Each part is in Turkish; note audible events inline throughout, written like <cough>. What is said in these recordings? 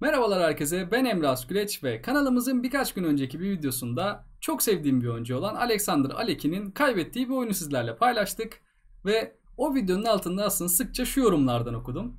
Merhabalar herkese ben Emre Güleç ve kanalımızın birkaç gün önceki bir videosunda çok sevdiğim bir oyuncu olan Alexander Aleki'nin kaybettiği bir oyunu sizlerle paylaştık ve o videonun altında aslında sıkça şu yorumlardan okudum.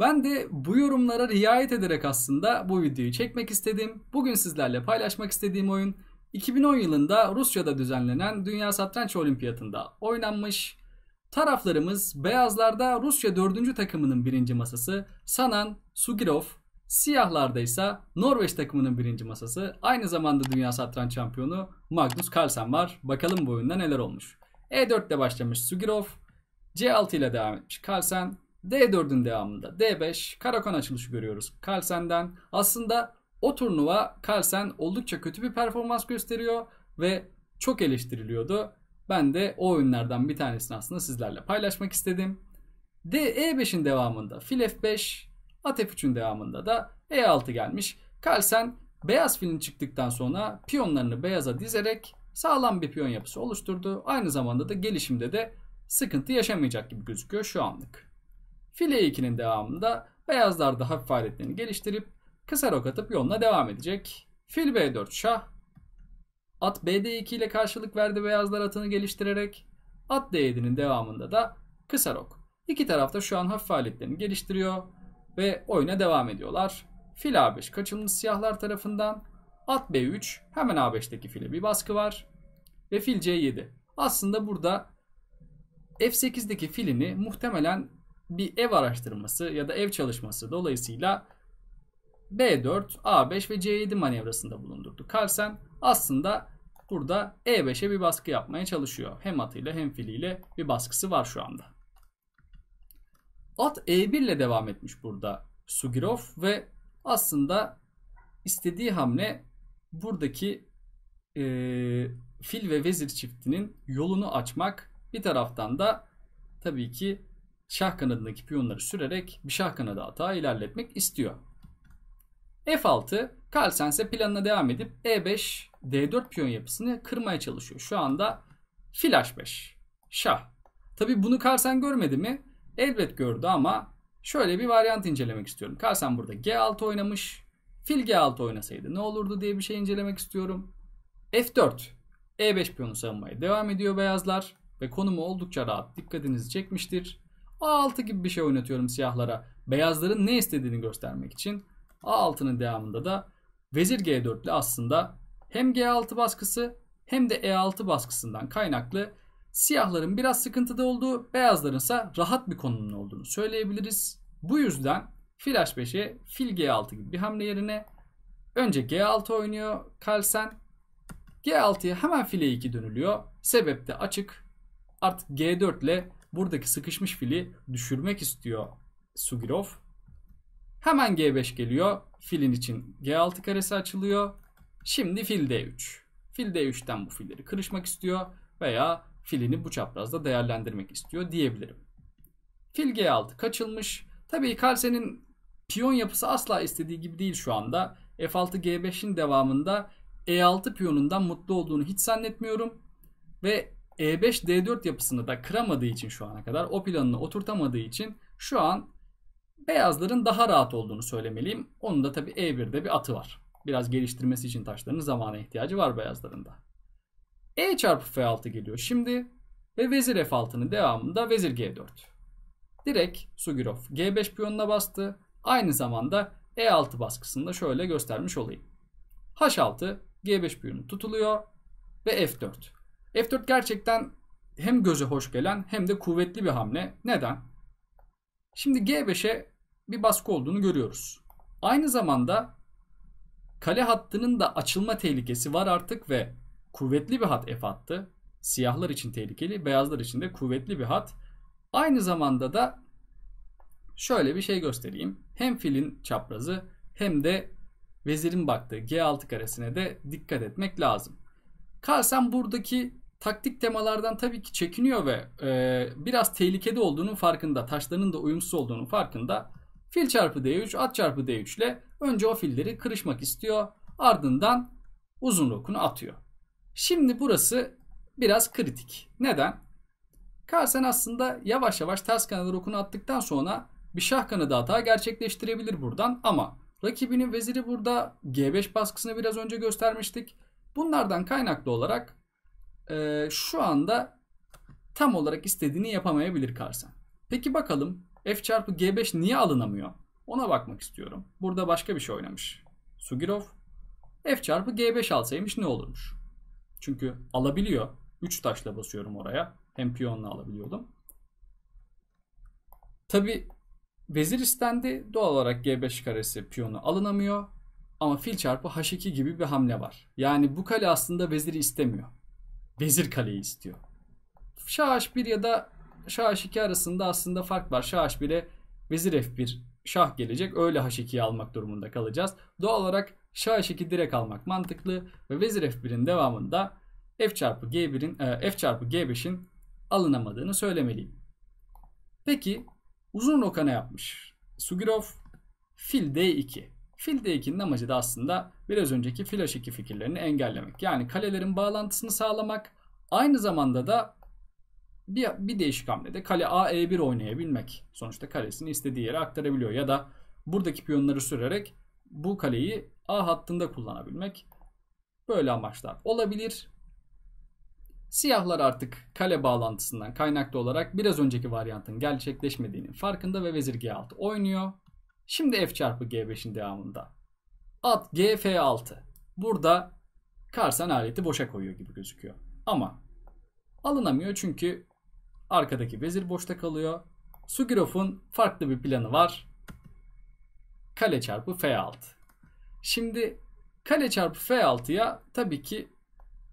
Ben de bu yorumlara riayet ederek aslında bu videoyu çekmek istedim. Bugün sizlerle paylaşmak istediğim oyun 2010 yılında Rusya'da düzenlenen Dünya Satranç Olimpiyatı'nda oynanmış Taraflarımız beyazlarda Rusya 4. takımının birinci masası Sanan Sugirov, siyahlarda ise Norveç takımının birinci masası aynı zamanda dünya satranç şampiyonu Magnus Carlsen var. Bakalım bu oyunda neler olmuş. E4 ile başlamış Sugirov, C6 ile devam etmiş Carlsen, D4'ün devamında D5 karakon açılışı görüyoruz Carlsen'den. Aslında o turnuva Carlsen oldukça kötü bir performans gösteriyor ve çok eleştiriliyordu. Ben de o oyunlardan bir tanesini aslında sizlerle paylaşmak istedim. De E5'in devamında fil F5, at F3'ün devamında da E6 gelmiş. Carlsen beyaz filin çıktıktan sonra piyonlarını beyaza dizerek sağlam bir piyon yapısı oluşturdu. Aynı zamanda da gelişimde de sıkıntı yaşamayacak gibi gözüküyor şu anlık. Fil E2'nin devamında beyazlar da hafif aletlerini geliştirip kısa rok atıp yoluna devam edecek. Fil B4 şah, At BD2 ile karşılık verdi beyazlar atını geliştirerek. At D7'nin devamında da kısa rok. İki tarafta şu an hafif aletlerini geliştiriyor ve oyuna devam ediyorlar. Fil A5 kaçınmış siyahlar tarafından. At B3 hemen A5'teki file bir baskı var. Ve fil C7. Aslında burada F8'deki filini muhtemelen bir ev araştırması ya da ev çalışması dolayısıyla B4, A5 ve C7 manevrasında bulundurdu. Carlsen aslında burada E5'e bir baskı yapmaya çalışıyor. Hem atıyla hem filiyle bir baskısı var şu anda. At E1 ile devam etmiş burada Sugirov ve aslında istediği hamle buradaki e, fil ve vezir çiftinin yolunu açmak. Bir taraftan da tabii ki şah kanadındaki piyonları sürerek bir şah kanadı atağa ilerletmek istiyor. F6 Carlsen ise planına devam edip E5 D4 piyon yapısını kırmaya çalışıyor. Şu anda fil H5. Şah. Tabi bunu Karsen görmedi mi? Elbet gördü ama şöyle bir varyant incelemek istiyorum. Karsen burada G6 oynamış. Fil G6 oynasaydı ne olurdu diye bir şey incelemek istiyorum. F4. E5 piyonu savunmaya devam ediyor beyazlar. Ve konumu oldukça rahat dikkatinizi çekmiştir. A6 gibi bir şey oynatıyorum siyahlara. Beyazların ne istediğini göstermek için. A6'nın devamında da Vezir G4 ile aslında hem G6 baskısı hem de E6 baskısından kaynaklı siyahların biraz sıkıntıda olduğu, beyazların ise rahat bir konumda olduğunu söyleyebiliriz. Bu yüzden fil H5'e fil G6 gibi bir hamle yerine önce G6 oynuyor Carlsen. G6'ya hemen fil e 2 dönülüyor. Sebep de açık. Artık G4 ile buradaki sıkışmış fili düşürmek istiyor Sugirov. Hemen G5 geliyor. Filin için G6 karesi açılıyor. Şimdi fil D3. Fil D3'ten bu filleri kırışmak istiyor veya filini bu çaprazda değerlendirmek istiyor diyebilirim. Fil G6 kaçılmış. Tabii Carlsen'in piyon yapısı asla istediği gibi değil şu anda. F6 G5'in devamında E6 piyonundan mutlu olduğunu hiç zannetmiyorum. Ve E5 D4 yapısını da kıramadığı için şu ana kadar o planını oturtamadığı için şu an beyazların daha rahat olduğunu söylemeliyim. Onun da tabii E1'de bir atı var. Biraz geliştirmesi için taşlarının zamana ihtiyacı var beyazlarında. E çarpı F6 geliyor şimdi ve vezir F6'nın devamında vezir G4. Direkt Sugirov G5 piyonuna bastı. Aynı zamanda E6 baskısında şöyle göstermiş olayım. H6 G5 piyonu tutuluyor ve F4. F4 gerçekten hem göze hoş gelen hem de kuvvetli bir hamle. Neden? Şimdi G5'e bir baskı olduğunu görüyoruz. Aynı zamanda Kale hattının da açılma tehlikesi var artık ve kuvvetli bir hat F hattı. Siyahlar için tehlikeli, beyazlar için de kuvvetli bir hat. Aynı zamanda da şöyle bir şey göstereyim. Hem filin çaprazı hem de vezirin baktığı G6 karesine de dikkat etmek lazım. Carlsen buradaki taktik temalardan tabii ki çekiniyor ve e, biraz tehlikede olduğunun farkında. Taşlarının da uyumsuz olduğunun farkında. Fil çarpı D3, at çarpı D3 ile Önce o filleri kırışmak istiyor. Ardından uzun rokunu atıyor. Şimdi burası biraz kritik. Neden? Carlsen aslında yavaş yavaş ters kanada rokunu attıktan sonra bir şah kanadı hata gerçekleştirebilir buradan ama rakibinin veziri burada G5 baskısını biraz önce göstermiştik. Bunlardan kaynaklı olarak e, şu anda tam olarak istediğini yapamayabilir Carlsen. Peki bakalım f çarpı G5 niye alınamıyor? Ona bakmak istiyorum. Burada başka bir şey oynamış. Sugirov. F çarpı G5 alsaymış ne olurmuş? Çünkü alabiliyor. 3 taşla basıyorum oraya. Hem piyonla alabiliyordum. Tabi vezir istendi. Doğal olarak G5 karesi piyonu alınamıyor. Ama fil çarpı H2 gibi bir hamle var. Yani bu kale aslında veziri istemiyor. Vezir kaleyi istiyor. Şah H1 ya da Şah H2 arasında aslında fark var. Şah H1'e vezir F1 şah gelecek. Öyle h2'yi almak durumunda kalacağız. Doğal olarak şah h2 direkt almak mantıklı ve vezir f1'in devamında f çarpı g1'in e, f çarpı g5'in alınamadığını söylemeliyim. Peki uzun roka ne yapmış? Sugirov fil d2. Fil d2'nin amacı da aslında biraz önceki fil h2 fikirlerini engellemek. Yani kalelerin bağlantısını sağlamak aynı zamanda da bir, bir değişik hamlede kale A E1 oynayabilmek. Sonuçta kalesini istediği yere aktarabiliyor. Ya da buradaki piyonları sürerek bu kaleyi A hattında kullanabilmek. Böyle amaçlar olabilir. Siyahlar artık kale bağlantısından kaynaklı olarak biraz önceki varyantın gerçekleşmediğinin farkında ve vezir G6 oynuyor. Şimdi F çarpı G5'in devamında. At gf 6 Burada Karsan aleti boşa koyuyor gibi gözüküyor. Ama alınamıyor çünkü Arkadaki vezir boşta kalıyor. Sugirov'un farklı bir planı var. Kale çarpı F6. Şimdi kale çarpı F6'ya tabii ki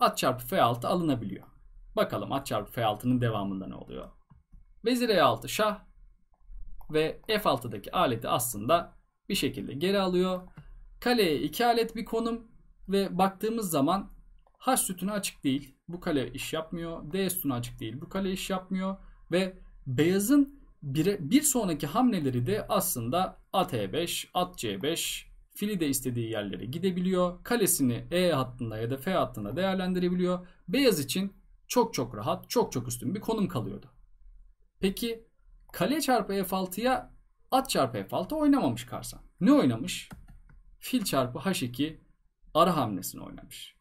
at çarpı F6 alınabiliyor. Bakalım at çarpı F6'nın devamında ne oluyor? Vezir E6 şah ve F6'daki aleti aslında bir şekilde geri alıyor. Kaleye iki alet bir konum ve baktığımız zaman H sütunu açık değil. Bu kale iş yapmıyor. D sütunu açık değil. Bu kale iş yapmıyor. Ve beyazın bir, bir sonraki hamleleri de aslında at E5, at C5, fili de istediği yerlere gidebiliyor. Kalesini E hattında ya da F hattında değerlendirebiliyor. Beyaz için çok çok rahat, çok çok üstün bir konum kalıyordu. Peki kale çarpı F6'ya at çarpı F6 oynamamış Karsan. Ne oynamış? Fil çarpı H2 ara hamlesini oynamış.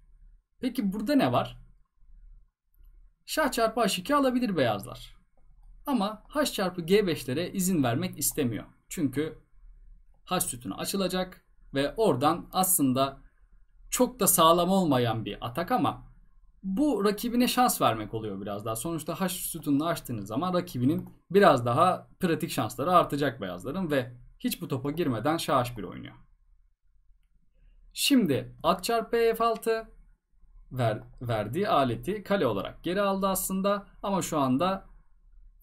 Peki burada ne var? Şah çarpı H2 alabilir beyazlar. Ama H çarpı G5'lere izin vermek istemiyor. Çünkü H sütunu açılacak ve oradan aslında çok da sağlam olmayan bir atak ama bu rakibine şans vermek oluyor biraz daha. Sonuçta H sütununu açtığınız zaman rakibinin biraz daha pratik şansları artacak beyazların ve hiç bu topa girmeden şah H1 oynuyor. Şimdi at çarpı F6 ver, verdiği aleti kale olarak geri aldı aslında. Ama şu anda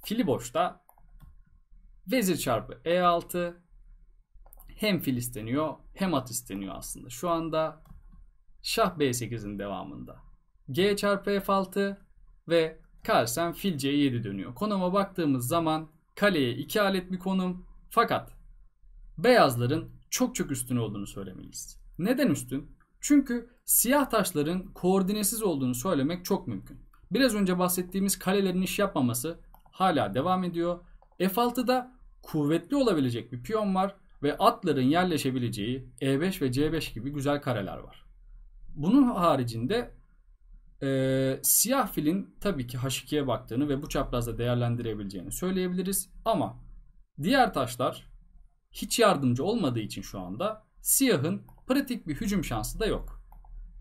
fili boşta. Vezir çarpı E6 hem fil isteniyor hem at isteniyor aslında. Şu anda şah B8'in devamında. G çarpı F6 ve Carlsen fil C7 dönüyor. Konuma baktığımız zaman kaleye iki alet bir konum. Fakat beyazların çok çok üstün olduğunu söylemeliyiz. Neden üstün? Çünkü siyah taşların koordinesiz olduğunu söylemek çok mümkün. Biraz önce bahsettiğimiz kalelerin iş yapmaması hala devam ediyor. F6'da kuvvetli olabilecek bir piyon var ve atların yerleşebileceği E5 ve C5 gibi güzel kareler var. Bunun haricinde e, siyah filin tabii ki H2'ye baktığını ve bu çaprazda değerlendirebileceğini söyleyebiliriz. Ama diğer taşlar hiç yardımcı olmadığı için şu anda siyahın pratik bir hücum şansı da yok.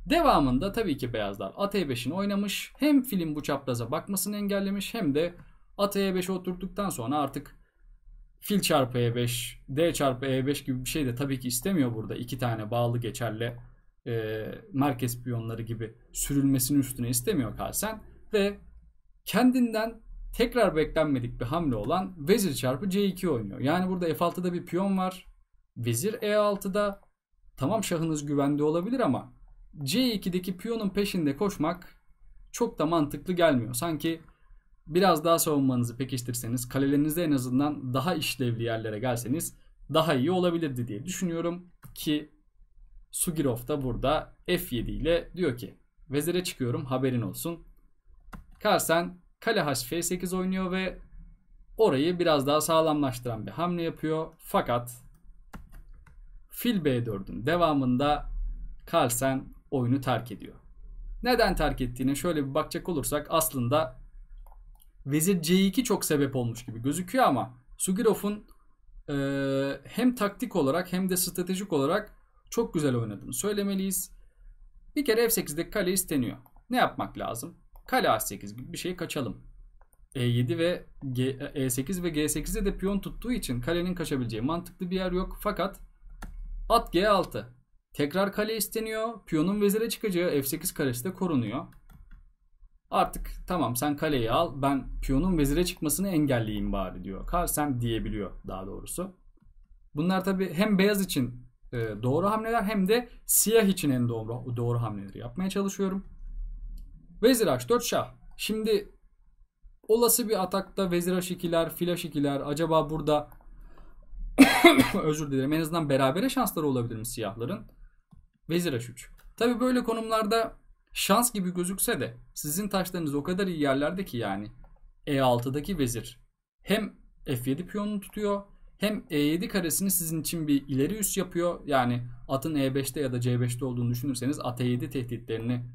Devamında tabii ki beyazlar at e5'ini oynamış. Hem filin bu çapraza bakmasını engellemiş hem de at e5'e oturduktan sonra artık fil çarpı e5, d çarpı e5 gibi bir şey de tabii ki istemiyor burada. iki tane bağlı geçerli e, merkez piyonları gibi sürülmesini üstüne istemiyor kalsen Ve kendinden tekrar beklenmedik bir hamle olan vezir çarpı c2 oynuyor. Yani burada f6'da bir piyon var. Vezir e6'da Tamam şahınız güvende olabilir ama C2'deki piyonun peşinde koşmak çok da mantıklı gelmiyor. Sanki biraz daha savunmanızı pekiştirseniz, kalelerinizde en azından daha işlevli yerlere gelseniz daha iyi olabilirdi diye düşünüyorum ki Sugirov da burada F7 ile diyor ki vezire çıkıyorum haberin olsun. Karsen kale H F8 oynuyor ve orayı biraz daha sağlamlaştıran bir hamle yapıyor. Fakat fil B4'ün devamında Carlsen oyunu terk ediyor. Neden terk ettiğine şöyle bir bakacak olursak aslında Vezir C2 çok sebep olmuş gibi gözüküyor ama Sugirov'un e, hem taktik olarak hem de stratejik olarak çok güzel oynadığını söylemeliyiz. Bir kere f 8de kale isteniyor. Ne yapmak lazım? Kale A8 gibi bir şey kaçalım. E7 ve G, E8 e ve G8'de de piyon tuttuğu için kalenin kaçabileceği mantıklı bir yer yok. Fakat At G6. Tekrar kale isteniyor. Piyonun vezire çıkacağı F8 karesi de korunuyor. Artık tamam sen kaleyi al ben piyonun vezire çıkmasını engelleyeyim bari diyor. Karsem diyebiliyor daha doğrusu. Bunlar tabi hem beyaz için e, doğru hamleler hem de siyah için en doğru, doğru hamleleri yapmaya çalışıyorum. Vezir H4 şah. Şimdi olası bir atakta vezir H2'ler, fil H2'ler acaba burada <coughs> Özür dilerim. En azından berabere şansları olabilir mi siyahların? Vezir H3. Tabi böyle konumlarda şans gibi gözükse de sizin taşlarınız o kadar iyi yerlerde ki yani E6'daki vezir hem F7 piyonunu tutuyor hem E7 karesini sizin için bir ileri üst yapıyor. Yani atın E5'te ya da C5'te olduğunu düşünürseniz at E7 tehditlerini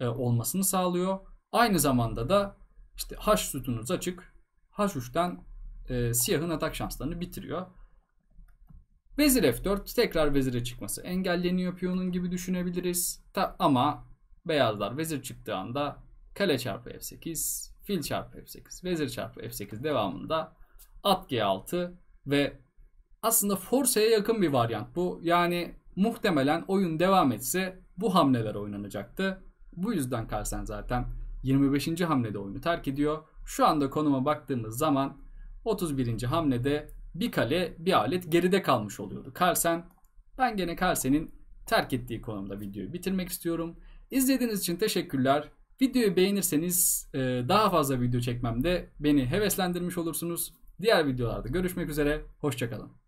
e, olmasını sağlıyor. Aynı zamanda da işte H sütunuz açık. H3'ten e, siyahın atak şanslarını bitiriyor. Vezir F4 tekrar vezire çıkması engelleniyor piyonun gibi düşünebiliriz. Ta ama beyazlar vezir çıktığı anda kale çarpı F8, fil çarpı F8, vezir çarpı F8 devamında at G6 ve aslında forseye yakın bir varyant bu. Yani muhtemelen oyun devam etse bu hamleler oynanacaktı. Bu yüzden Carlsen zaten 25. hamlede oyunu terk ediyor. Şu anda konuma baktığımız zaman 31. hamlede bir kale bir alet geride kalmış oluyordu. Carlsen ben gene Carlsen'in terk ettiği konumda videoyu bitirmek istiyorum. İzlediğiniz için teşekkürler. Videoyu beğenirseniz e, daha fazla video çekmemde beni heveslendirmiş olursunuz. Diğer videolarda görüşmek üzere. Hoşçakalın.